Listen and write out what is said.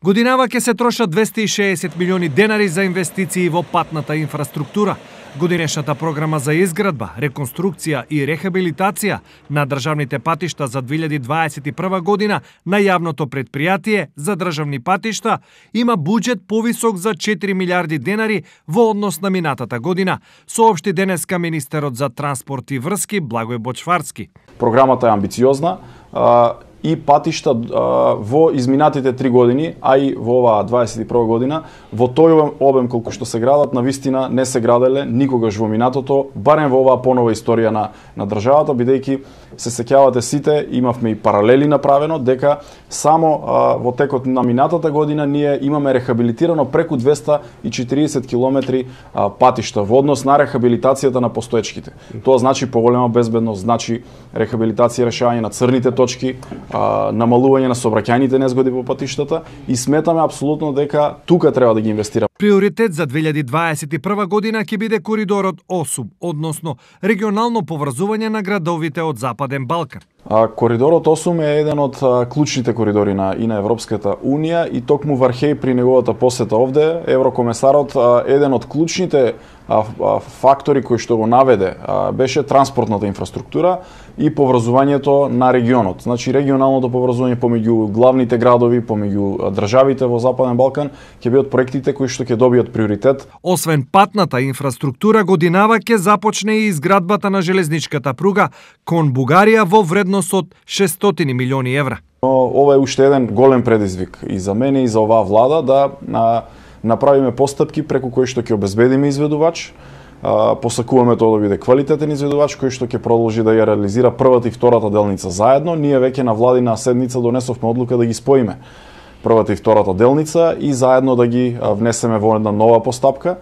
Годинава ќе се трошат 260 милиони денари за инвестиции во патната инфраструктура. Годинешната програма за изградба, реконструкција и рехабилитација на државните патишта за 2021 година на јавното предпријатие за државни патишта има буџет повисок за 4 милиарди денари во однос на минатата година, соопшти денеска министерот за транспорт и врски Благој Бочварски. Програмата е амбициозна, и патишта а, во изминатите три години, а и во оваа 21 година, во тој обем, колку што се градат, на вистина не се граделе никогаш во минатото, барем во оваа понова историја на, на државата, бидејќи се сеќавате сите, имавме и паралели направено, дека само а, во текот на минатата година ние имаме рехабилитирано преку 240 километри а, патишта во однос на рехабилитацијата на постоечките. Тоа значи поголема безбедност, значи рехабилитација решавање на црните точки, а, намалување на сообраќајните незгоди по патиштата и сметаме апсолутно дека тука треба да ги инвестираме. Приоритет за 2021 година ќе биде коридорот 8, односно регионално поврзување на градовите од Западен Балкан. А, коридорот 8 е еден од клучните коридори на и на Европската унија и токму Вархеј при неговата посета овде еврокомесарот а, еден од клучните фактори кои што го наведе беше транспортната инфраструктура и поврзувањето на регионот. Значи регионалното поврзување помеѓу главните градови, помеѓу државите во Западен Балкан ќе бидат проектите кои што ќе добијат приоритет. Освен патната инфраструктура, годинава ќе започне и изградбата на железничката пруга кон Бугарија во вредност од 600 милиони евра. Но ова е уште еден голем предизвик и за мене и за оваа влада да направиме постапки преку кои што ќе обезбедиме изведувач, посакуваме тоа да биде квалитетен изведувач кој што ќе продолжи да ја реализира првата и втората делница заедно. Ние веќе на владина седница донесовме одлука да ги споиме првата и втората делница и заедно да ги внесеме во една нова постапка.